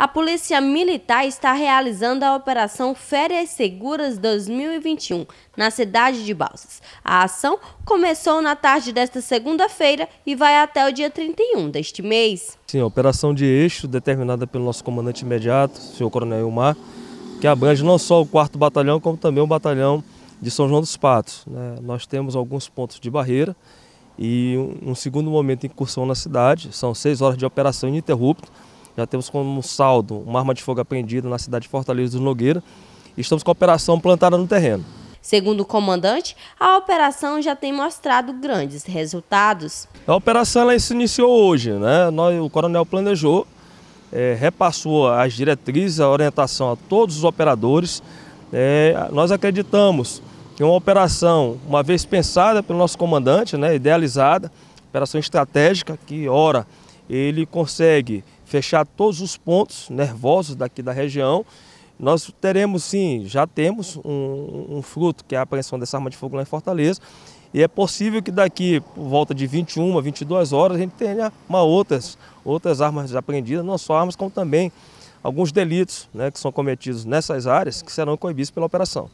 a Polícia Militar está realizando a Operação Férias Seguras 2021 na cidade de Balsas. A ação começou na tarde desta segunda-feira e vai até o dia 31 deste mês. Sim, a operação de eixo determinada pelo nosso comandante imediato, o senhor Coronel Ilmar, que abrange não só o 4 Batalhão, como também o Batalhão de São João dos Patos. Né? Nós temos alguns pontos de barreira e um segundo momento de incursão na cidade. São seis horas de operação ininterrupta já temos como saldo uma arma de fogo apreendida na cidade de Fortaleza do Nogueira e estamos com a operação plantada no terreno. Segundo o comandante, a operação já tem mostrado grandes resultados. A operação ela se iniciou hoje, né? Nós, o coronel planejou, é, repassou as diretrizes, a orientação a todos os operadores. É, nós acreditamos que uma operação, uma vez pensada pelo nosso comandante, né, idealizada, operação estratégica, que ora ele consegue fechar todos os pontos nervosos daqui da região. Nós teremos sim, já temos um, um fruto, que é a apreensão dessa arma de fogo lá em Fortaleza, e é possível que daqui, por volta de 21 a 22 horas, a gente tenha uma outras, outras armas apreendidas, não só armas, como também alguns delitos né, que são cometidos nessas áreas, que serão coibidos pela operação.